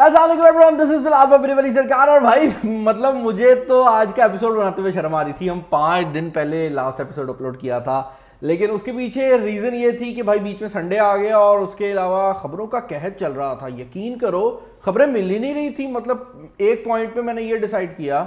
Aslam everyone this is आप अपनी वाली सरकार और भाई मतलब मुझे तो आज का एपिसोड बनाते हुए शर्म आ रही थी हम पाँच दिन पहले लास्ट एपिसोड अपलोड किया था लेकिन उसके पीछे रीज़न ये थी कि भाई बीच में संडे आ गया और उसके अलावा खबरों का कहत चल रहा था यकीन करो खबरें मिल ही नहीं रही थी मतलब एक पॉइंट पे मैंने ये डिसाइड किया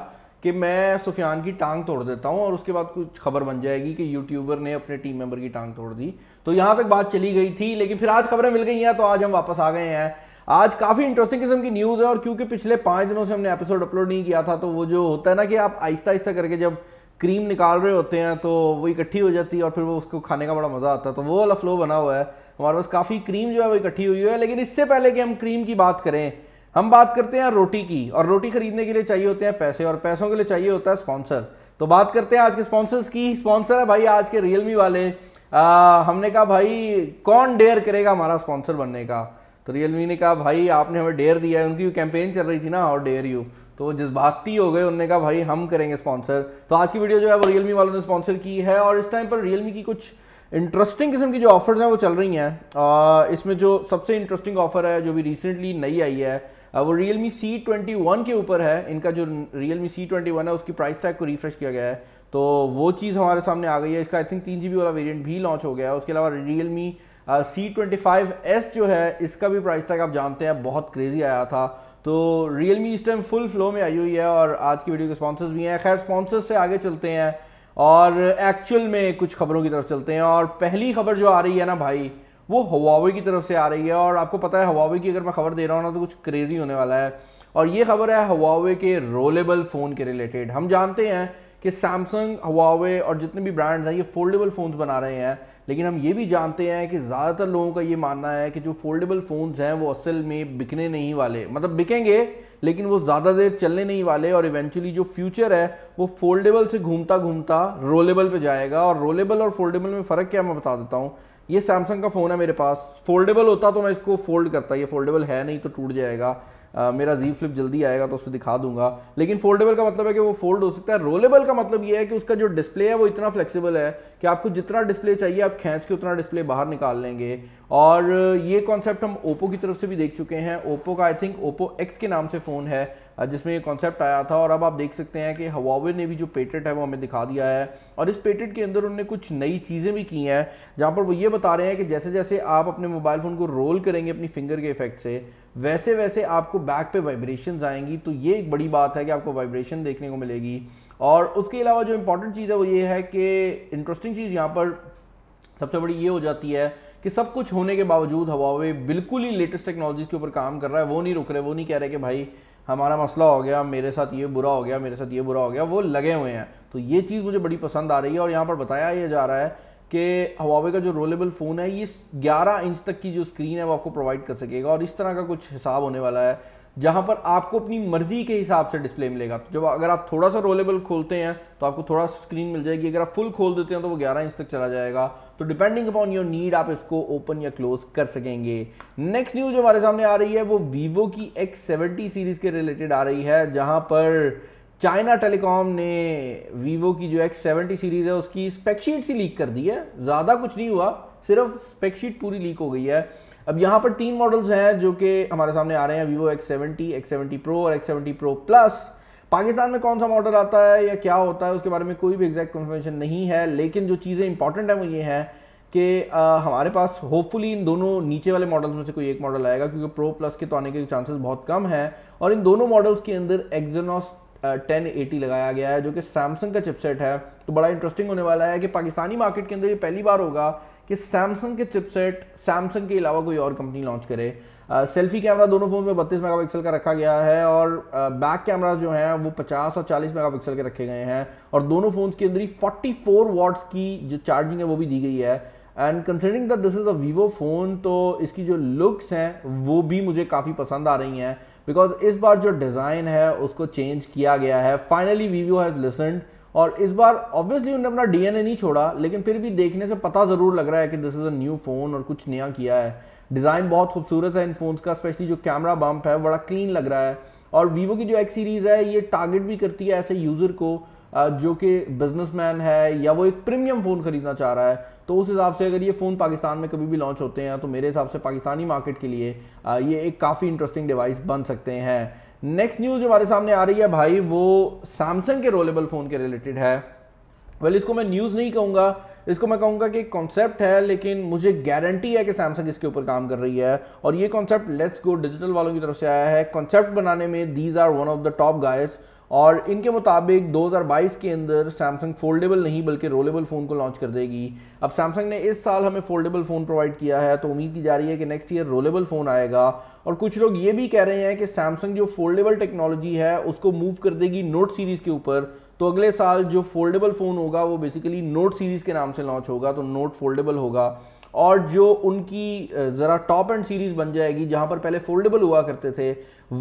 कि मैं सुफियान की टांग तोड़ देता हूँ और उसके बाद कुछ खबर बन जाएगी कि यूट्यूबर ने अपने टीम मेंबर की टांग तोड़ दी तो यहाँ तक बात चली गई थी लेकिन फिर आज खबरें मिल गई हैं तो आज हम वापस आ गए हैं आज काफ़ी इंटरेस्टिंग किस्म की न्यूज़ है और क्योंकि पिछले पांच दिनों से हमने एपिसोड अपलोड नहीं किया था तो वो जो होता है ना कि आप आहिस्ता आहिस्ता करके जब क्रीम निकाल रहे होते हैं तो वो इकट्ठी हो जाती है और फिर वो उसको खाने का बड़ा मज़ा आता है तो वो वाला फ्लो बना हुआ है हमारे पास काफ़ी क्रीम जो है वो इकट्ठी हुई है लेकिन इससे पहले कि हम क्रीम की बात करें हम बात करते हैं रोटी की और रोटी खरीदने के लिए चाहिए होते हैं पैसे और पैसों के लिए चाहिए होता है स्पॉन्सर तो बात करते हैं आज के स्पॉन्सर्स की स्पॉन्सर है भाई आज के रियलमी वाले आ, हमने कहा भाई कौन डेयर करेगा हमारा स्पॉन्सर बनने का तो रियलमी ने कहा भाई आपने हमें डेयर दिया है उनकी कैंपेन चल रही थी ना और डेयर यू तो भागती हो गए उन्होंने कहा भाई हम करेंगे स्पॉन्सर तो आज की वीडियो जो है वो रियलमी वालों ने स्पॉन्सर की है और इस टाइम पर रियलमी की कुछ इंटरेस्टिंग किस्म की जो ऑफर्स हैं वो चल रही हैं इसमें जो सबसे इंटरेस्टिंग ऑफर है जो भी रिसेंटली नई आई है वो Realme C twenty one के ऊपर है इनका जो Realme C twenty one है उसकी प्राइस टैग को रिफ्रेश किया गया है तो वो चीज़ हमारे सामने आ गई है इसका आई थिंक तीन जी वाला वेरियंट भी लॉन्च हो गया है उसके अलावा Realme C twenty five S जो है इसका भी प्राइस टैग आप जानते हैं बहुत क्रेजी आया था तो रियल इस टाइम फुल फ्लो में आई हुई है और आज की वीडियो के स्पॉन्सर्स भी हैं खैर स्पॉन्सर्स से आगे चलते हैं और एक्चुअल में कुछ खबरों की तरफ चलते हैं और पहली खबर जो आ रही है ना भाई वो हवावे की तरफ से आ रही है और आपको पता है हवावे की अगर मैं खबर दे रहा हूँ ना तो कुछ क्रेजी होने वाला है और ये खबर है हवावे के रोलेबल फ़ोन के रिलेटेड हम जानते हैं कि सैमसंग हवावे और जितने भी ब्रांड्स हैं ये फोल्डेबल फ़ोन्स बना रहे हैं लेकिन हम ये भी जानते हैं कि ज़्यादातर लोगों का ये मानना है कि जो फोल्डेबल फ़ोन्स हैं वो असल में बिकने नहीं वाले मतलब बिकेंगे लेकिन वो ज़्यादा देर चलने नहीं वाले और इवेंचुअली जो फ्यूचर है वो फोल्डेबल से घूमता घूमता रोलेबल पे जाएगा और रोलेबल और फोल्डेबल में फ़र्क क्या मैं बता देता हूँ ये सैमसंग का फ़ोन है मेरे पास फोल्डेबल होता तो मैं इसको फोल्ड करता ये फोल्डेबल है नहीं तो टूट जाएगा मेरा जी फ्लिप जल्दी आएगा तो उसमें दिखा दूंगा लेकिन फोल्डेबल का मतलब है कि वो फोल्ड हो सकता है रोलेबल का मतलब ये है कि उसका जो डिस्प्ले है वो इतना फ्लेक्सिबल है कि आपको जितना डिस्प्ले चाहिए आप खींच के उतना डिस्प्ले बाहर निकाल लेंगे और ये कॉन्सेप्ट हम ओप्पो की तरफ से भी देख चुके हैं ओप्पो का आई थिंक ओप्पो एक्स के नाम से फ़ोन है जिसमें ये कॉन्सेप्ट आया था और अब आप देख सकते हैं कि हवावे ने भी जो पेटेंट है वो हमें दिखा दिया है और इस पेटेंट के अंदर उन्होंने कुछ नई चीज़ें भी की हैं जहाँ पर वो ये बता रहे हैं कि जैसे जैसे आप अपने मोबाइल फ़ोन को रोल करेंगे अपनी फिंगर के इफेक्ट से वैसे वैसे आपको बैक पे वाइब्रेशंस आएंगी तो ये एक बड़ी बात है कि आपको वाइब्रेशन देखने को मिलेगी और उसके अलावा जो इम्पॉर्टेंट चीज़ है वो ये है कि इंटरेस्टिंग चीज़ यहाँ पर सबसे बड़ी ये हो जाती है कि सब कुछ होने के बावजूद हवावे बिल्कुल ही लेटेस्ट टेक्नोलॉजीज के ऊपर काम कर रहा है वो नहीं रुक रहे वो नहीं कह रहे कि भाई हमारा मसला हो गया मेरे साथ ये बुरा हो गया मेरे साथ ये बुरा हो गया वो लगे हुए हैं तो ये चीज़ मुझे बड़ी पसंद आ रही है और यहाँ पर बताया ये जा रहा है कि हवावे का जो रोलेबल फ़ोन है ये 11 इंच तक की जो स्क्रीन है वो आपको प्रोवाइड कर सकेगा और इस तरह का कुछ हिसाब होने वाला है जहाँ पर आपको अपनी मर्जी के हिसाब से डिस्प्ले मिलेगा तो जब अगर आप थोड़ा सा रोलेबल खोलते हैं तो आपको थोड़ा स्क्रीन मिल जाएगी अगर आप फुल खोल देते हैं तो वो 11 इंच तक चला जाएगा तो डिपेंडिंग अपॉन योर नीड आप इसको ओपन या क्लोज कर सकेंगे नेक्स्ट न्यूज जो हमारे सामने आ रही है वो वीवो की एक्स सेवेंटी सीरीज के रिलेटेड आ रही है जहां पर चाइना टेलीकॉम ने वीवो की जो एक्स सेवेंटी सीरीज है उसकी स्पेक्शीट सी लीक कर दी है ज़्यादा कुछ नहीं हुआ सिर्फ स्पेक्शीट पूरी लीक हो गई है अब यहाँ पर तीन मॉडल्स हैं जो कि हमारे सामने आ रहे हैं Vivo X seventy X seventy pro और X seventy pro plus Pakistan में कौन सा मॉडल आता है या क्या होता है उसके बारे में कोई भी एग्जैक्ट कन्फर्मेशन नहीं है लेकिन जो चीज़ें इंपॉर्टेंट हैं वो ये हैं कि हमारे पास होपफुली इन दोनों नीचे वाले मॉडल्स में से कोई एक मॉडल आएगा क्योंकि प्रो प्लस के तो आने के चांसेस बहुत कम हैं और इन दोनों मॉडल्स के अंदर एक्जनॉस टेन एटी लगाया गया है जो कि सैमसंग का चिपसेट है तो बड़ा इंटरेस्टिंग होने वाला है कि पाकिस्तानी मार्केट के अंदर ये पहली बार होगा कि सैमसंग के चिपसेट सैमसंग के अलावा कोई और कंपनी लॉन्च करे सेल्फी कैमरा दोनों फ़ोन में बत्तीस मेगापिक्सल का रखा गया है और बैक कैमरा जो है वो 50 और 40 मेगापिक्सल के रखे गए हैं और दोनों फ़ोन के अंदर ही 44 वाट्स की जो चार्जिंग है वो भी दी गई है and considering that this is a Vivo phone तो इसकी जो लुक्स हैं वो भी मुझे काफ़ी पसंद आ रही हैं बिकॉज इस बार जो डिज़ाइन है उसको चेंज किया गया है फाइनली वीवो हैज़ लिसनड और इस बार ऑब्वियसली उन्होंने अपना डीएनए नहीं छोड़ा लेकिन फिर भी देखने से पता ज़रूर लग रहा है कि this is a new phone और कुछ नया किया है डिज़ाइन बहुत खूबसूरत है इन फ़ोन्स का स्पेशली जो कैमरा बम्प है बड़ा क्लीन लग रहा है और वीवो की जो एक सीरीज़ है ये टारगेट भी करती है ऐसे यूज़र को जो कि बिजनेसमैन है या वो एक प्रीमियम फ़ोन ख़रीदना चाह रहा है तो उस हिसाब से अगर ये फ़ोन पाकिस्तान में कभी भी लॉन्च होते हैं तो मेरे हिसाब से पाकिस्तानी मार्केट के लिए ये एक काफ़ी इंटरेस्टिंग डिवाइस बन सकते हैं नेक्स्ट न्यूज़ जो हमारे सामने आ रही है भाई वो सैमसंग के रोलेबल फ़ोन के रिलेटेड है वेल well, इसको मैं न्यूज़ नहीं कहूँगा इसको मैं कहूँगा कि कॉन्सेप्ट है लेकिन मुझे गारंटी है कि सैमसंग इसके ऊपर काम कर रही है और ये कॉन्सेप्ट लेट्स गो डिजिटल वालों की तरफ से आया है कॉन्सेप्ट बनाने में these are one of the top guys और इनके मुताबिक 2022 के अंदर सैमसंग फोल्डेबल नहीं बल्कि रोलेबल फ़ोन को लॉन्च कर देगी अब सैमसंग ने इस साल हमें फोल्डेबल फ़ोन प्रोवाइड किया है तो उम्मीद की जा रही है कि नेक्स्ट ईयर रोलेबल फ़ोन आएगा और कुछ लोग ये भी कह रहे हैं कि सैमसंग जो फोल्डेबल टेक्नोलॉजी है उसको मूव कर देगी नोट सीरीज़ के ऊपर तो अगले साल जो फोल्डेबल फ़ोन होगा वो बेसिकली नोट सीरीज़ के नाम से लॉन्च होगा तो नोट फोल्डेबल होगा और जो उनकी ज़रा टॉप एंड सीरीज़ बन जाएगी जहाँ पर पहले फोल्डेबल हुआ करते थे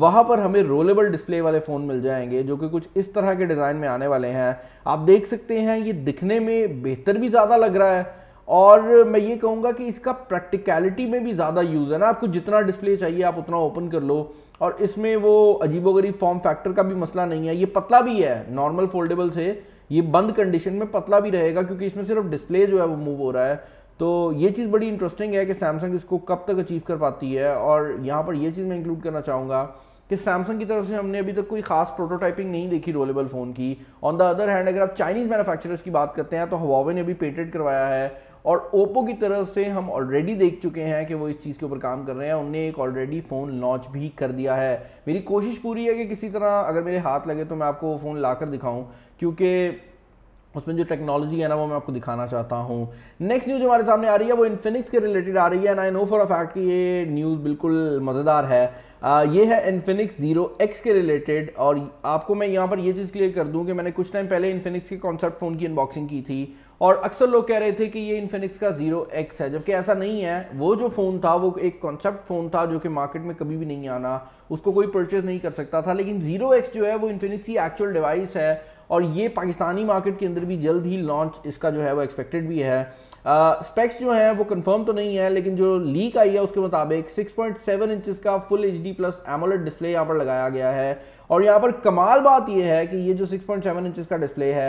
वहाँ पर हमें रोलेबल डिस्प्ले वाले फ़ोन मिल जाएंगे जो कि कुछ इस तरह के डिज़ाइन में आने वाले हैं आप देख सकते हैं ये दिखने में बेहतर भी ज़्यादा लग रहा है और मैं ये कहूँगा कि इसका प्रैक्टिकलिटी में भी ज़्यादा यूज़ है ना आपको जितना डिस्प्ले चाहिए आप उतना ओपन कर लो और इसमें वो अजीबोगरीब फॉर्म फैक्टर का भी मसला नहीं है ये पतला भी है नॉर्मल फोल्डेबल से ये बंद कंडीशन में पतला भी रहेगा क्योंकि इसमें सिर्फ डिस्प्ले जो है वो मूव हो रहा है तो ये चीज़ बड़ी इंटरेस्टिंग है कि सैमसंग इसको कब तक अचीव कर पाती है और यहाँ पर यह चीज़ मैं इंक्लूड करना चाहूँगा कि सैमसंग की तरफ से हमने अभी तक कोई खास प्रोटोटाइपिंग नहीं देखी रोलेबल फ़ोन की ऑन द अदर हैंड अगर आप चाइनीज़ मैन्युफैक्चरर्स की बात करते हैं तो हवावे ने अभी पेटेंट करवाया है और ओप्पो की तरफ से हम ऑलरेडी देख चुके हैं कि वो इस चीज़ के ऊपर काम कर रहे हैं उनने एक ऑलरेडी फ़ोन लॉन्च भी कर दिया है मेरी कोशिश पूरी है कि किसी तरह अगर मेरे हाथ लगे तो मैं आपको वो फ़ोन ला कर क्योंकि उसमें जो टेक्नोलॉजी है ना वो मैं आपको दिखाना चाहता हूँ नेक्स्ट न्यूज़ हमारे सामने आ रही है वो इन्फिनिक्स के रिलेटेड आ रही है and I know for a fact कि ये न्यूज़ बिल्कुल मज़ेदार है आ, ये है इन्फिनिक्स जीरो एक्स के रिलेटेड और आपको मैं यहाँ पर ये चीज़ क्लियर कर दूँ कि मैंने कुछ टाइम पहले इन्फिनिक्स के कॉन्सेप्ट फ़ोन की अनबॉक्सिंग की थी और अक्सर लोग कह रहे थे कि ये इन्फिनिक्स का जीरो एक्स है जबकि ऐसा नहीं है वो जो फ़ोन था वो एक कॉन्सेप्ट फ़ोन था जो कि मार्केट में कभी भी नहीं आना उसको कोई परचेज़ नहीं कर सकता था लेकिन जीरो एक्स जो है वो इन्फिनिक्स की एक्चुअल डिवाइस है और ये पाकिस्तानी मार्केट के अंदर भी जल्द ही लॉन्च इसका जो है वो एक्सपेक्टेड भी है स्पेक्स uh, जो हैं वो कंफर्म तो नहीं है लेकिन जो लीक आई है उसके मुताबिक 6.7 इंचेस का full H D plus AMOLED display यहाँ पर लगाया गया है और यहाँ पर कमाल बात यह है कि ये जो 6.7 इंचेस का डिस्प्ले है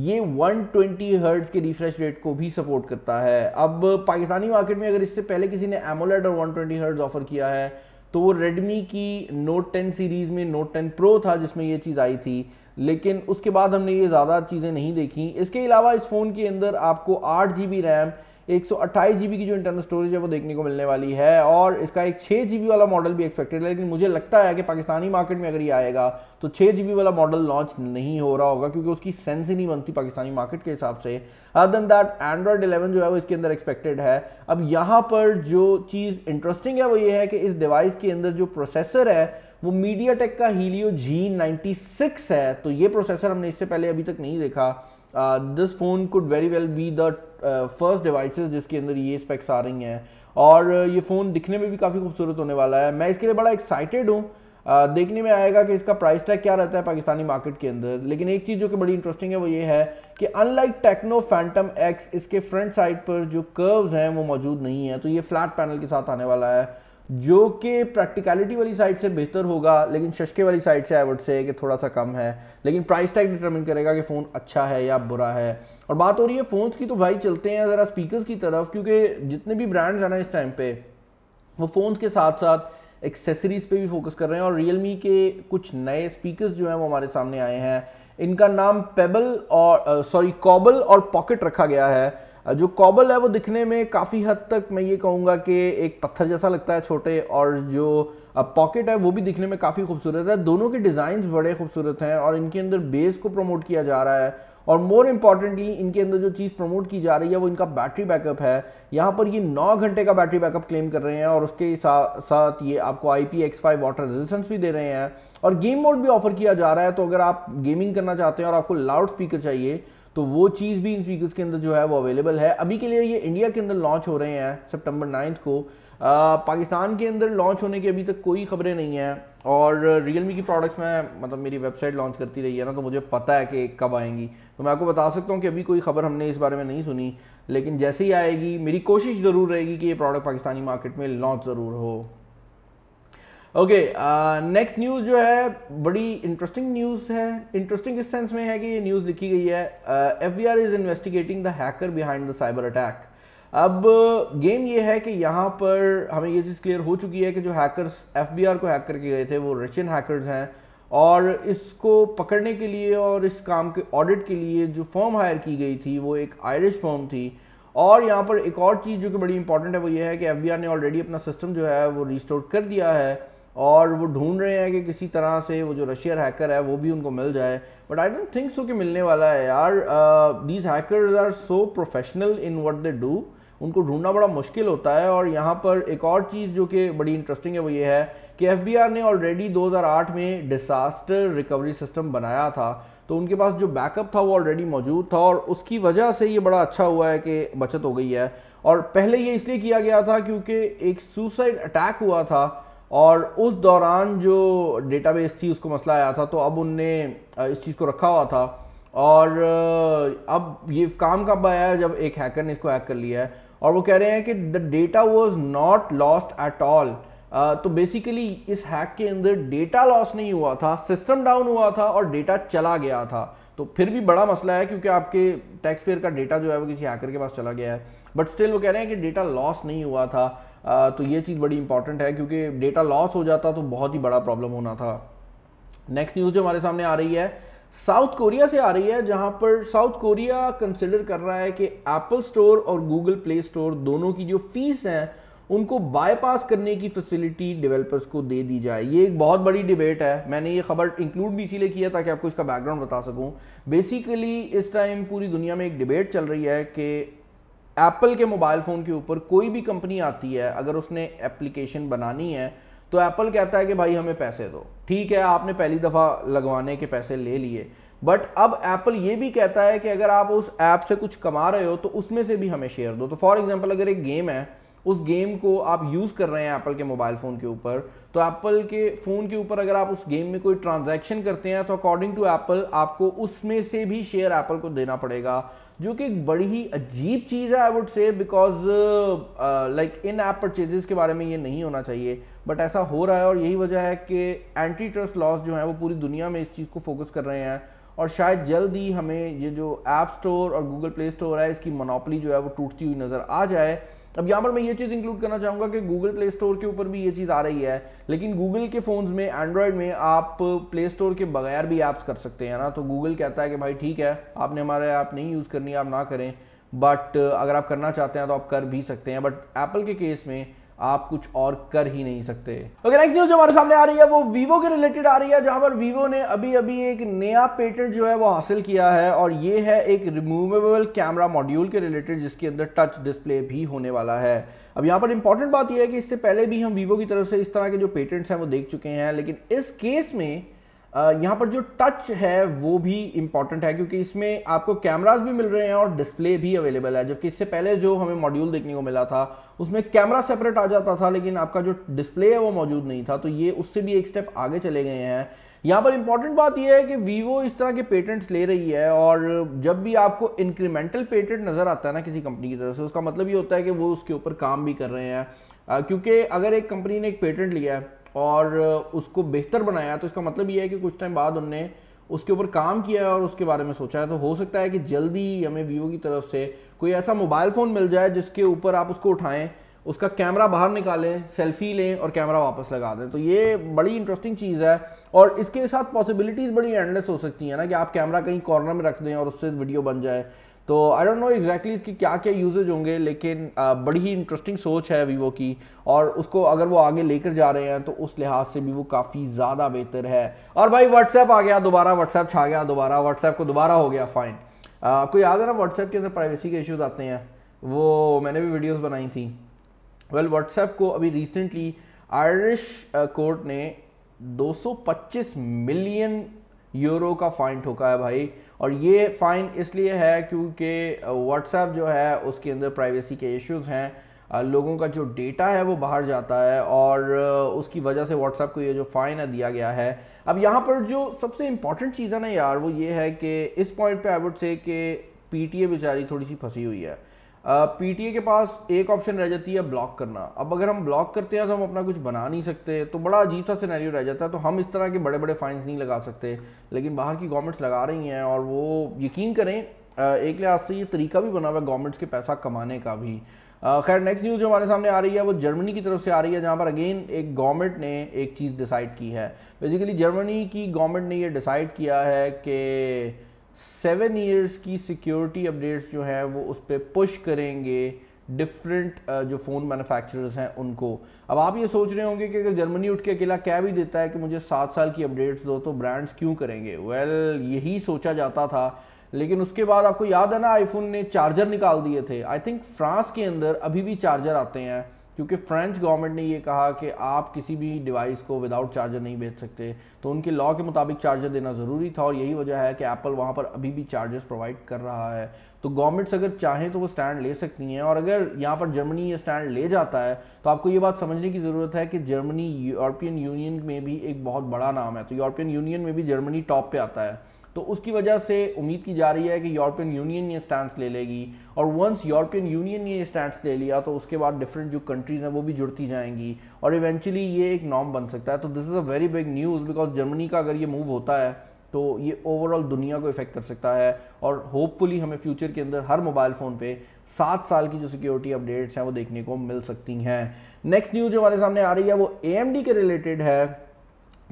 ये 120 हर्ट्स के रिफ्रेश रेट को भी सपोर्ट करता है अब पाकिस्तानी मार्केट में अगर इससे पहले किसी ने एमोलेड और 120 हर्ट्स ऑफर किया है तो वो रेडमी की नोट 10 सीरीज़ में नोट 10 प्रो था जिसमें ये चीज़ आई थी लेकिन उसके बाद हमने ये ज़्यादा चीज़ें नहीं देखी इसके अलावा इस फ़ोन के अंदर आपको आठ जी बी रैम एक सौ की जो इंटरनल स्टोरेज है वो देखने को मिलने वाली है और इसका एक छः जी वाला मॉडल भी एक्सपेक्टेड है लेकिन मुझे लगता है कि पाकिस्तानी मार्केट में अगर ये आएगा तो छः जी वाला मॉडल लॉन्च नहीं हो रहा होगा क्योंकि उसकी सेंस ही नहीं बनती पाकिस्तानी मार्केट के हिसाब से other than that Android eleven जो है वो इसके अंदर एक्सपेक्टेड है अब यहाँ पर जो चीज़ इंटरेस्टिंग है वो ये है कि इस डिवाइस के अंदर जो प्रोसेसर है वो मीडिया टेक का हीलियो जी नाइन्टी सिक्स है तो ये प्रोसेसर हमने इससे पहले अभी तक नहीं देखा this phone could very well be the first devices जिसके अंदर ये स्पेक्स आ रही हैं और ये फ़ोन दिखने में भी काफ़ी खूबसूरत होने वाला है मैं इसके लिए बड़ा एक्साइटेड हूँ देखने में आएगा कि इसका प्राइस टैग क्या रहता है पाकिस्तानी मार्केट के अंदर लेकिन एक चीज़ जो कि बड़ी इंटरेस्टिंग है वो ये है कि अनलाइक टेक्नो फैंटम एक्स इसके फ्रंट साइड पर जो कर्व्स हैं वो मौजूद नहीं है तो ये फ्लैट पैनल के साथ आने वाला है जो कि प्रैक्टिकलिटी वाली साइड से बेहतर होगा लेकिन शशके वाली साइड से एवर्ड से कि थोड़ा सा कम है लेकिन प्राइस टैग डिटरमिन करेगा कि फ़ोन अच्छा है या बुरा है और बात हो रही है फ़ोन्स की तो भाई चलते हैं ज़रा स्पीकर्स की तरफ क्योंकि जितने भी ब्रांड्स हैं ना इस टाइम पे वो फ़ोन्स के साथ साथ एक्सेसरीज़ पे भी फोकस कर रहे हैं और रियल के कुछ नए स्पीकर जो हैं वो हमारे सामने आए हैं इनका नाम पेबल और सॉरी कॉबल और पॉकेट रखा गया है जो कॉबल है वो दिखने में काफ़ी हद तक मैं ये कहूँगा कि एक पत्थर जैसा लगता है छोटे और जो पॉकेट है वो भी दिखने में काफ़ी खूबसूरत है दोनों के डिज़ाइन बड़े खूबसूरत हैं और इनके अंदर बेस को प्रमोट किया जा रहा है और मोर इम्पॉर्टेंटली इनके अंदर जो चीज़ प्रमोट की जा रही है वो इनका बैटरी बैकअप है यहाँ पर ये 9 घंटे का बैटरी बैकअप क्लेम कर रहे हैं और उसके साथ साथ ये आपको I P X five water resistance भी दे रहे हैं और गेम मोड भी ऑफर किया जा रहा है तो अगर आप गेमिंग करना चाहते हैं और आपको लाउड स्पीकर चाहिए तो वो चीज़ भी इन स्पीकर्स के अंदर जो है वो अवेलेबल है अभी के लिए ये इंडिया के अंदर लॉन्च हो रहे हैं सितंबर नाइन्थ को आ, पाकिस्तान के अंदर लॉन्च होने की अभी तक कोई खबरें नहीं हैं और रियलमी की प्रोडक्ट्स में मतलब मेरी वेबसाइट लॉन्च करती रही है ना तो मुझे पता है कि कब आएंगी तो मैं आपको बता सकता हूँ कि अभी कोई खबर हमने इस बारे में नहीं सुनी लेकिन जैसे ही आएगी मेरी कोशिश ज़रूर रहेगी कि ये प्रोडक्ट पाकिस्तानी मार्केट में लॉन्च ज़रूर हो ओके नेक्स्ट न्यूज़ जो है बड़ी इंटरेस्टिंग न्यूज़ है इंटरेस्टिंग इस सेंस में है कि ये न्यूज़ लिखी गई है F B R is investigating the hacker behind the cyber attack अब गेम uh, ये है कि यहाँ पर हमें ये चीज़ क्लियर हो चुकी है कि जो हैकर्स एफ बी आर को हैक करके गए थे वो रशियन हैकर्स हैं और इसको पकड़ने के लिए और इस काम के ऑडिट के लिए जो फॉर्म हायर की गई थी वो एक आयरिश फॉर्म थी और यहाँ पर एक और चीज़ जो कि बड़ी इंपॉर्टेंट है वो ये है कि एफ ने ऑलरेडी अपना सिस्टम जो है वो रिस्टोर कर दिया है और वो ढूंढ रहे हैं कि किसी तरह से वो जो रशियर हैकर है वो भी उनको मिल जाए but I don't think so कि मिलने वाला है यार these hacker are so professional in what they do उनको ढूंढना बड़ा मुश्किल होता है और यहाँ पर एक और चीज़ जो कि बड़ी इंटरेस्टिंग है वो ये है कि एफ ने ऑलरेडी 2008 में डिसास्टर रिकवरी सिस्टम बनाया था तो उनके पास जो बैकअप था वो ऑलरेडी मौजूद था और उसकी वजह से ये बड़ा अच्छा हुआ है कि बचत हो गई है और पहले ये इसलिए किया गया था क्योंकि एक सुसाइड अटैक हुआ था और उस दौरान जो डेटाबेस थी उसको मसला आया था तो अब उनने इस चीज़ को रखा हुआ था और अब ये काम कब आया है जब एक हैकर ने इसको हैक कर लिया है और वो कह रहे हैं कि the data was not lost at all तो बेसिकली इस हैक के अंदर डेटा लॉस नहीं हुआ था सिस्टम डाउन हुआ था और डेटा चला गया था तो फिर भी बड़ा मसला है क्योंकि आपके टैक्स पेयर का डेटा जो है वो किसी हैकर के पास चला गया है बट स्टिल वो कह रहे हैं कि डेटा लॉस नहीं हुआ था तो ये चीज़ बड़ी इंपॉर्टेंट है क्योंकि डेटा लॉस हो जाता तो बहुत ही बड़ा प्रॉब्लम होना था नेक्स्ट न्यूज़ जो हमारे सामने आ रही है साउथ कोरिया से आ रही है जहां पर साउथ कोरिया कंसिडर कर रहा है कि एप्पल स्टोर और गूगल प्ले स्टोर दोनों की जो फीस है उनको बायपास करने की फैसिलिटी डेवलपर्स को दे दी जाए ये एक बहुत बड़ी डिबेट है मैंने ये खबर इंक्लूड भी इसीलिए किया ताकि आपको इसका बैकग्राउंड बता सकूं बेसिकली इस टाइम पूरी दुनिया में एक डिबेट चल रही है कि एप्पल के मोबाइल फ़ोन के ऊपर कोई भी कंपनी आती है अगर उसने एप्लीकेशन बनानी है तो एप्पल कहता है कि भाई हमें पैसे दो ठीक है आपने पहली दफ़ा लगवाने के पैसे ले लिए बट अब एप्पल ये भी कहता है कि अगर आप उस ऐप से कुछ कमा रहे हो तो उसमें से भी हमें शेयर दो तो फॉर एग्जाम्पल अगर एक गेम है उस गेम को आप यूज़ कर रहे हैं एप्पल के मोबाइल फ़ोन के ऊपर तो एप्पल के फ़ोन के ऊपर अगर आप उस गेम में कोई ट्रांजैक्शन करते हैं तो अकॉर्डिंग टू एप्पल आपको उसमें से भी शेयर एप्पल को देना पड़ेगा जो कि एक बड़ी ही अजीब चीज़ है I would say because like in app purchases के बारे में ये नहीं होना चाहिए बट ऐसा हो रहा है और यही वजह है कि एंटी ट्रस्ट लॉस जो है वो पूरी दुनिया में इस चीज़ को फोकस कर रहे हैं और शायद जल्द ही हमें ये जो ऐप स्टोर और गूगल प्ले स्टोर है इसकी मोनोपली जो है वो टूटती हुई नज़र आ जाए अब यहाँ पर मैं ये चीज़ इंक्लूड करना चाहूँगा कि गूगल प्ले स्टोर के ऊपर भी ये चीज़ आ रही है लेकिन गूगल के फ़ोन्स में एंड्रॉयड में आप प्ले स्टोर के बगैर भी ऐप्स कर सकते हैं ना तो गूगल कहता है कि भाई ठीक है आपने हमारे ऐप आप नहीं यूज़ करनी आप ना करें बट अगर आप करना चाहते हैं तो आप कर भी सकते हैं बट एप्पल के केस में आप कुछ और कर ही नहीं सकते ओके नेक्स्ट न्यूज जो हमारे सामने आ रही है वो वीवो के रिलेटेड आ रही है जहां पर वीवो ने अभी अभी एक नया पेटेंट जो है वो हासिल किया है और ये है एक रिमूवेबल कैमरा मॉड्यूल के रिलेटेड जिसके अंदर टच डिस्प्ले भी होने वाला है अब यहाँ पर इंपॉर्टेंट बात यह है कि इससे पहले भी हम वीवो की तरफ से इस तरह के जो पेटेंट्स हैं वो देख चुके हैं लेकिन इस केस में यहाँ पर जो टच है वो भी इम्पॉर्टेंट है क्योंकि इसमें आपको कैमराज भी मिल रहे हैं और डिस्प्ले भी अवेलेबल है जबकि इससे पहले जो हमें मॉड्यूल देखने को मिला था उसमें कैमरा सेपरेट आ जाता था लेकिन आपका जो डिस्प्ले है वो मौजूद नहीं था तो ये उससे भी एक स्टेप आगे चले गए हैं यहाँ पर इंपॉर्टेंट बात यह है कि वीवो इस तरह के पेटेंट्स ले रही है और जब भी आपको इंक्रीमेंटल पेटेंट नज़र आता है ना किसी कंपनी की तरफ से उसका मतलब ये होता है कि वो उसके ऊपर काम भी कर रहे हैं क्योंकि अगर एक कंपनी ने एक पेटेंट लिया है और उसको बेहतर बनाया तो इसका मतलब ये है कि कुछ टाइम बाद उनने उसके ऊपर काम किया है और उसके बारे में सोचा है तो हो सकता है कि जल्दी हमें वीवो की तरफ से कोई ऐसा मोबाइल फ़ोन मिल जाए जिसके ऊपर आप उसको उठाएं उसका कैमरा बाहर निकालें सेल्फी लें और कैमरा वापस लगा दें तो ये बड़ी इंटरेस्टिंग चीज़ है और इसके साथ पॉसिबिलिटीज़ बड़ी एंडलेस हो सकती है ना कि आप कैमरा कहीं कॉर्नर में रख दें और उससे वीडियो बन जाए तो आई डोंट नो एग्जैक्टली इसकी क्या क्या यूजेज होंगे लेकिन आ, बड़ी ही इंटरेस्टिंग सोच है वीवो की और उसको अगर वो आगे लेकर जा रहे हैं तो उस लिहाज से भी वो काफ़ी ज़्यादा बेहतर है और भाई व्हाट्सएप आ गया दोबारा व्हाट्सएप छा गया दोबारा व्हाट्सएप को दोबारा हो गया फ़ाइन कोई याद है ना व्हाट्सएप के अंदर प्राइवेसी के इश्यूज़ आते हैं वो मैंने भी वीडियोज़ बनाई थी वेल well, व्हाट्सएप को अभी रिसेंटली आयरिश कोर्ट ने 225 मिलियन यूरो का फाइन ठोका है भाई और ये फ़ाइन इसलिए है क्योंकि व्हाट्सएप जो है उसके अंदर प्राइवेसी के इश्यूज़ हैं लोगों का जो डेटा है वो बाहर जाता है और उसकी वजह से व्हाट्सएप को ये जो फ़ाइन है दिया गया है अब यहाँ पर जो सबसे इम्पॉर्टेंट चीज़ है ना यार वो ये है कि इस पॉइंट पे आई वुड से कि पीटीए बेचारी थोड़ी सी फंसी हुई है पीटीए के पास एक ऑप्शन रह जाती है ब्लॉक करना अब अगर हम ब्लॉक करते हैं तो हम अपना कुछ बना नहीं सकते तो बड़ा अजीब सा सिनेरियो रह जाता है तो हम इस तरह के बड़े बड़े फाइन्स नहीं लगा सकते लेकिन बाहर की गवर्नमेंट्स लगा रही हैं और वो यकीन करें एक लिहाज से ये तरीका भी बना हुआ है गवर्नमेंट्स के पैसा कमाने का भी खैर नेक्स्ट न्यूज़ जो हमारे सामने आ रही है वो जर्मनी की तरफ से आ रही है जहाँ पर अगेन एक गवर्नमेंट ने एक चीज़ डिसाइड की है बेसिकली जर्मनी की गवर्नमेंट ने ये डिसाइड किया है कि सेवन ईयर्स की सिक्योरिटी अपडेट्स जो है वो उस पर पुश करेंगे डिफरेंट uh, जो फ़ोन मैन्युफैक्चरर्स हैं उनको अब आप ये सोच रहे होंगे कि अगर जर्मनी उठ के अकेला कह भी देता है कि मुझे सात साल की अपडेट्स दो तो ब्रांड्स क्यों करेंगे वेल well, यही सोचा जाता था लेकिन उसके बाद आपको याद है ना आईफोन ने चार्जर निकाल दिए थे आई थिंक फ्रांस के अंदर अभी भी चार्जर आते हैं क्योंकि फ्रेंच गवर्नमेंट ने ये कहा कि आप किसी भी डिवाइस को विदाउट चार्जर नहीं बेच सकते तो उनके लॉ के मुताबिक चार्जर देना ज़रूरी था और यही वजह है कि एप्पल वहाँ पर अभी भी चार्जर्स प्रोवाइड कर रहा है तो गवर्नमेंट्स अगर चाहें तो वो स्टैंड ले सकती हैं और अगर यहाँ पर जर्मनी ये स्टैंड ले जाता है तो आपको ये बात समझने की ज़रूरत है कि जर्मनी यूरोपियन यूनियन में भी एक बहुत बड़ा नाम है तो यूरोपियन यूनियन में भी जर्मनी टॉप पर आता है तो उसकी वजह से उम्मीद की जा रही है कि यूरोपियन यूनियन ये स्टैंड ले लेगी और वंस यूरोपियन यूनियन ये स्टैंड ले लिया तो उसके बाद डिफरेंट जो कंट्रीज़ हैं वो भी जुड़ती जाएंगी और इवेंचुअली ये एक नॉम बन सकता है तो this is a very big news because Germany का अगर ये मूव होता है तो ये ओवरऑल दुनिया को इफेक्ट कर सकता है और होपफुली हमें फ्यूचर के अंदर हर मोबाइल फ़ोन पे सात साल की जो सिक्योरिटी अपडेट्स हैं वो देखने को मिल सकती हैं नेक्स्ट न्यूज़ जो हमारे सामने आ रही है वो ए के रिलेटेड है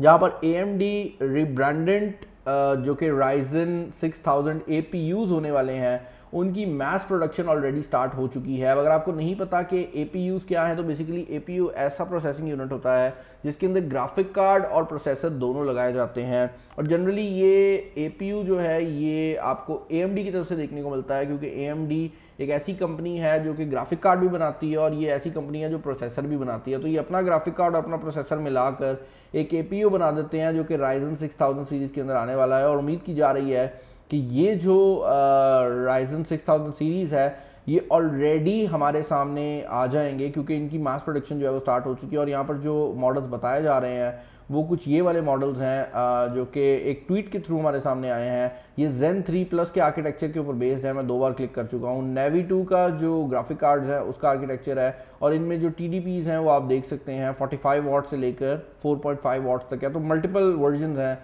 जहाँ पर ए एम डी रिब्रांडेंट जो कि राइजन 6000 यूज़ होने वाले हैं उनकी मैस प्रोडक्शन ऑलरेडी स्टार्ट हो चुकी है अगर आपको नहीं पता कि ए पी यूज़ क्या है तो बेसिकली ए पी यू ऐसा प्रोसेसिंग यूनिट होता है जिसके अंदर ग्राफिक कार्ड और प्रोसेसर दोनों लगाए जाते हैं और जनरली ये ए पी यू जो है ये आपको ए एम डी की तरफ से देखने को मिलता है क्योंकि ए एम डी एक ऐसी कंपनी है जो कि ग्राफिक कार्ड भी बनाती है और ये ऐसी कंपनी है जो प्रोसेसर भी बनाती है तो ये अपना ग्राफिक कार्ड और अपना प्रोसेसर मिलाकर एक ए बना देते हैं जो कि राइजन सिक्स थाउजेंड सीरीज़ के अंदर आने वाला है और उम्मीद की जा रही है कि ये जो राइजन सिक्स थाउजेंड सीरीज़ है ये ऑलरेडी हमारे सामने आ जाएंगे क्योंकि इनकी मास प्रोडक्शन जो है वो स्टार्ट हो चुकी है और यहाँ पर जो मॉडल्स बताए जा रहे हैं वो कुछ ये वाले मॉडल्स हैं जो कि एक ट्वीट के थ्रू हमारे सामने आए हैं ये जेन थ्री प्लस के आर्किटेक्चर के ऊपर बेस्ड है मैं दो बार क्लिक कर चुका हूँ नेवी टू का जो ग्राफिक कार्ड्स है उसका आर्किटेक्चर है और इनमें जो टी हैं वो आप देख सकते हैं 45 वाट से लेकर 4.5 वाट तक है तो मल्टीपल वर्जन हैं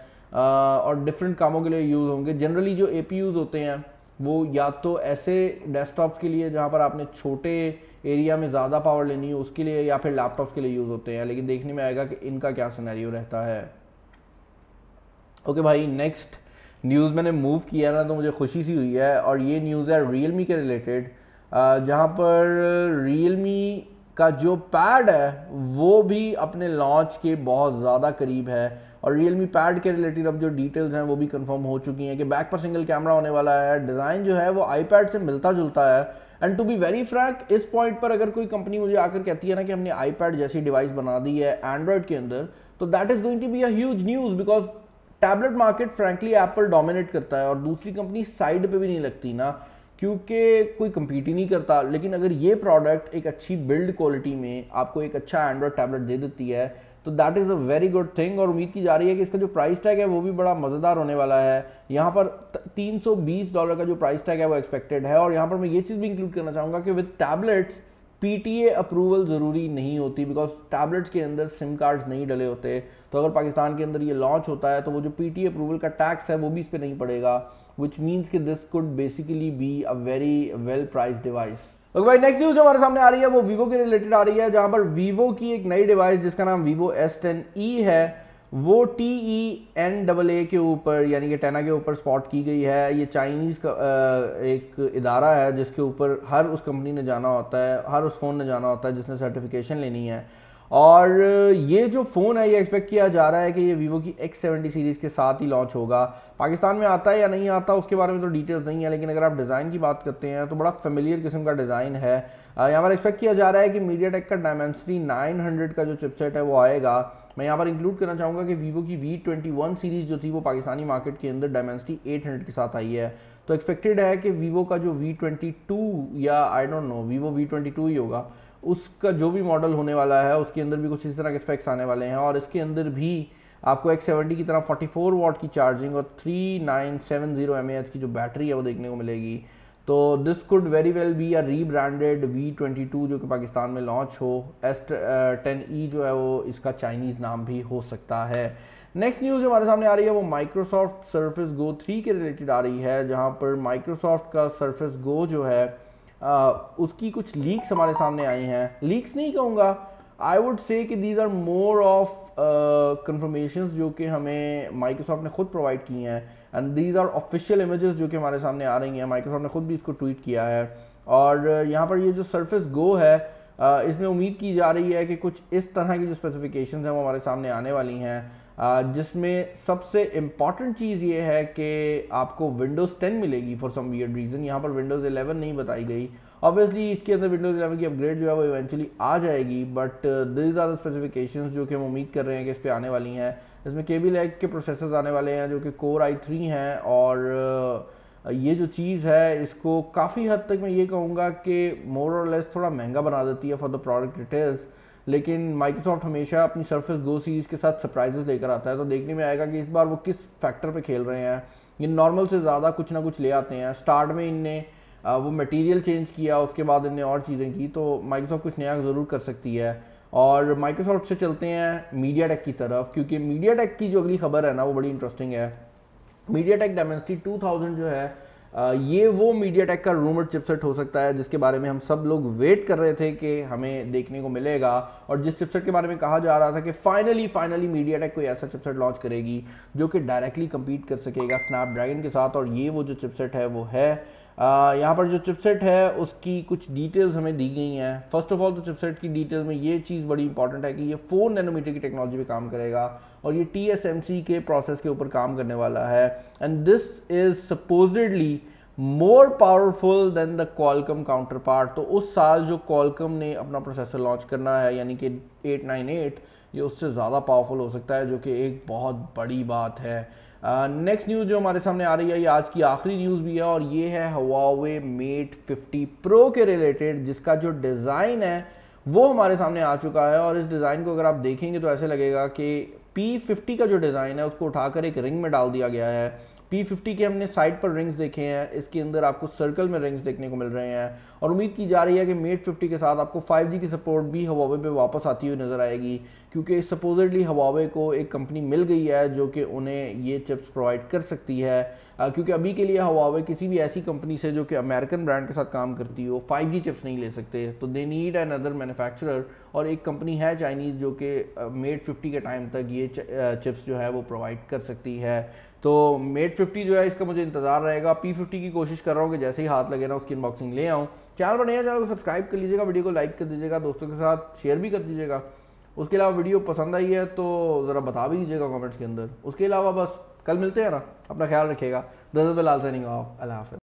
और डिफरेंट कामों के लिए यूज़ होंगे जनरली जो ए होते हैं वो या तो ऐसे डेस्कटॉप्स के लिए जहाँ पर आपने छोटे एरिया में ज़्यादा पावर लेनी हो उसके लिए या फिर लैपटॉप के लिए यूज़ होते हैं लेकिन देखने में आएगा कि इनका क्या सिनेरियो रहता है ओके okay भाई नेक्स्ट न्यूज़ मैंने मूव किया ना तो मुझे खुशी सी हुई है और ये न्यूज़ है रियल के रिलेटेड जहाँ पर रियल का जो पैड है वो भी अपने लॉन्च के बहुत ज़्यादा करीब है और मी पैड के रिलेटेड अब जो डिटेल्स हैं वो भी कंफर्म हो चुकी हैं कि बैक पर सिंगल कैमरा होने वाला है डिज़ाइन जो है वो आईपैड से मिलता जुलता है and to be very frank इस पॉइंट पर अगर कोई कंपनी मुझे आकर कहती है ना कि हमने आईपैड जैसी डिवाइस बना दी है एंड्रॉयड के अंदर तो that is going to be huge news because tablet market frankly Apple dominate करता है और दूसरी कंपनी साइड पर भी नहीं लगती ना क्योंकि कोई कंपीट ही नहीं करता लेकिन अगर ये प्रोडक्ट एक अच्छी बिल्ड क्वालिटी में आपको एक अच्छा एंड्रॉयड टैबलेट दे देती है तो that is a very good thing और उम्मीद की जा रही है कि इसका जो प्राइस टैग है वो भी बड़ा मज़ेदार होने वाला है यहाँ पर 320 डॉलर का जो प्राइस टैग है वो एक्सपेक्टेड है और यहाँ पर मैं ये चीज़ भी इंक्लूड करना चाहूँगा कि विद टैबलेट्स पीटीए अप्रूवल ज़रूरी नहीं होती बिकॉज टैबलेट्स के अंदर सिम कार्ड्स नहीं डले होते तो अगर पाकिस्तान के अंदर ये लॉन्च होता है तो वो जो पीटीए अप्रूवल का टैक्स है वो भी इस पर नहीं पड़ेगा विच मीन्स कि this could basically be a very well priced device okay भाई नेक्स्ट न्यूज जो हमारे सामने आ रही है वो वीवो के रिलेटेड आ रही है जहां पर वीवो की एक नई डिवाइस जिसका नाम वीवो एस टेन ई है वो T E N double A के ऊपर यानी कि टेना के ऊपर स्पॉट की गई है ये चाइनीज़ का एक इदारा है जिसके ऊपर हर उस कंपनी ने जाना होता है हर उस फ़ोन ने जाना होता है जिसने सर्टिफिकेशन लेनी है और ये जो फ़ोन है ये एक्सपेक्ट किया जा रहा है कि ये वीवो की एक्स सेवेंटी सीरीज़ के साथ ही लॉन्च होगा पाकिस्तान में आता है या नहीं आता उसके बारे में तो डिटेल्स नहीं है लेकिन अगर आप डिज़ाइन की बात करते हैं तो बड़ा फेमिलियर किस्म का डिज़ाइन है यहाँ पर एक्सपेक्ट किया जा रहा है कि मीडिया टेक का डायमेंसरी 900 का जो चिपसेट है वो आएगा मैं यहाँ पर इंक्लूड करना चाहूँगा कि वीवो की वी ट्वेंटी वन सीरीज़ जो थी वो पाकिस्तानी मार्केट के अंदर डायमेंसरी हंड्रेड के साथ आई है तो एक्सपेक्टेड है कि वीवो का जो वी ट्वेंटी टू या I don't know Vivo V twenty two ही होगा उसका जो भी मॉडल होने वाला है उसके अंदर भी कुछ इस तरह के स्पेक्स आने वाले हैं और इसके अंदर भी आपको एक्स सेवेंटी की तरह फोर्टी फोर वॉट की चार्जिंग और three nine seven zero M की जो बैटरी है वो देखने को मिलेगी तो this could very well be a rebranded V twenty two जो कि पाकिस्तान में लॉन्च हो एस टेन ई जो है वो इसका चाइनीज़ नाम भी हो सकता है नेक्स्ट न्यूज़ जो हमारे सामने आ रही है वो माइक्रोसॉफ्ट सर्फिस गो थ्री के रिलेटेड आ रही है जहाँ पर माइक्रोसॉफ्ट का सर्फिस गो जो है उसकी कुछ लीक्स हमारे सामने आई हैं लीक्स नहीं कहूँगा आई वुड से कि these are more of confirmation जो कि हमें माइक्रोसॉफ्ट ने खुद प्रोवाइड की हैं and these are official images जो कि हमारे सामने आ रही हैं माइक्रोसॉफ्ट ने खुद भी इसको ट्वीट किया है और यहाँ पर ये जो सर्फेस गो है इसमें उम्मीद की जा रही है कि कुछ इस तरह की जो स्पेसिफिकेशन हैं वो हमारे सामने आने वाली हैं जिसमें सबसे इम्पॉर्टेंट चीज़ ये है कि आपको विंडोज़ टेन मिलेगी फॉर सम वियर रीज़न यहाँ पर विंडोज़ एलेवन नहीं बताई गई ऑब्वियसली इसके अंदर विंडोज़ इलेवन की अपग्रेड जो है वो इवेंचुअली आ जाएगी बट दिज आर स्पेसिफिकेशन जो कि हम उम्मीद कर रहे हैं कि इस पर आने वाली हैं इसमें के बी लैग के प्रोसेसर्स आने वाले हैं जो कि कोर आई थ्री हैं और uh, ये जो चीज़ है इसको काफ़ी हद तक मैं ये कहूँगा कि मोर और लेस थोड़ा महंगा बना देती है for the product it is लेकिन माइक्रोसॉफ्ट हमेशा अपनी सर्फेस गो सीरीज़ के साथ सरप्राइजेस लेकर आता है तो देखने में आएगा कि इस बार वो किस फैक्टर पे खेल रहे हैं ये नॉर्मल से ज़्यादा कुछ ना कुछ ले आते हैं स्टार्ट में इनने वो मटेरियल चेंज किया उसके बाद इनने और चीज़ें की तो माइक्रोसॉफ्ट कुछ नया ज़रूर कर सकती है और माइक्रोसॉफ्ट से चलते हैं मीडिया टेक की तरफ क्योंकि मीडिया टेक की जो अगली खबर है ना वो बड़ी इंटरेस्टिंग है मीडिया टेक डेमेंसिटी टू जो है ये वो मीडिया टेक का रूमर चिपसेट हो सकता है जिसके बारे में हम सब लोग वेट कर रहे थे कि हमें देखने को मिलेगा और जिस चिपसेट के बारे में कहा जा रहा था कि फाइनली फाइनली मीडिया टेक कोई ऐसा चिपसेट लॉन्च करेगी जो कि डायरेक्टली कम्पीट कर सकेगा स्नैपड्रैगन के साथ और ये वो जो चिपसेट है वो है यहाँ पर जो चिपसेट है उसकी कुछ डिटेल्स हमें दी गई हैं फर्स्ट ऑफ ऑल तो चिपसेट की डिटेल में ये चीज़ बड़ी इंपॉर्टेंट है कि ये फोर नैनोमीटर की टेक्नोलॉजी पे काम करेगा और ये टी के प्रोसेस के ऊपर काम करने वाला है and this is supposedly more powerful than the Qualcomm counterpart तो उस साल जो कॉलकम ने अपना प्रोसेसर लॉन्च करना है यानी कि 898 ये उससे ज़्यादा पावरफुल हो सकता है जो कि एक बहुत बड़ी बात है नेक्स्ट uh, न्यूज़ जो हमारे सामने आ रही है ये आज की आखिरी न्यूज़ भी है और ये है हवावे मेट 50 प्रो के रिलेटेड जिसका जो डिज़ाइन है वो हमारे सामने आ चुका है और इस डिज़ाइन को अगर आप देखेंगे तो ऐसे लगेगा कि पी फिफ्टी का जो डिज़ाइन है उसको उठाकर एक रिंग में डाल दिया गया है P50 के हमने साइड पर रिंग्स देखे हैं इसके अंदर आपको सर्कल में रिंग्स देखने को मिल रहे हैं और उम्मीद की जा रही है कि मेट 50 के साथ आपको 5G की सपोर्ट भी हवावे पे वापस आती हुई नज़र आएगी क्योंकि सपोजिटली हवावे को एक कंपनी मिल गई है जो कि उन्हें ये चिप्स प्रोवाइड कर सकती है क्योंकि अभी के लिए हवावे किसी भी ऐसी कंपनी से जो कि अमेरिकन ब्रांड के साथ काम करती हो फाइव चिप्स नहीं ले सकते तो they need another manufacturer और एक कंपनी है चाइनीज़ जो कि मेट फिफ्टी के टाइम तक ये चिप्स जो है वो प्रोवाइड कर सकती है तो मेट 50 जो है इसका मुझे इंतजार रहेगा पी फिफ्टी की कोशिश कर रहा हूँ कि जैसे ही हाथ लगे ना उसकी इनबॉक्सिंग ले आऊँ चैनल पर चैनल को सब्सक्राइब कर लीजिएगा वीडियो को लाइक कर दीजिएगा दोस्तों के साथ शेयर भी कर दीजिएगा उसके अलावा वीडियो पसंद आई है तो ज़रा बता भी दीजिएगा कॉमेंट्स के अंदर उसके अलावा बस कल मिलते हैं ना अपना ख्याल रखिएगा दस लाल सैनिंग ऑफ अल्लाह हाफ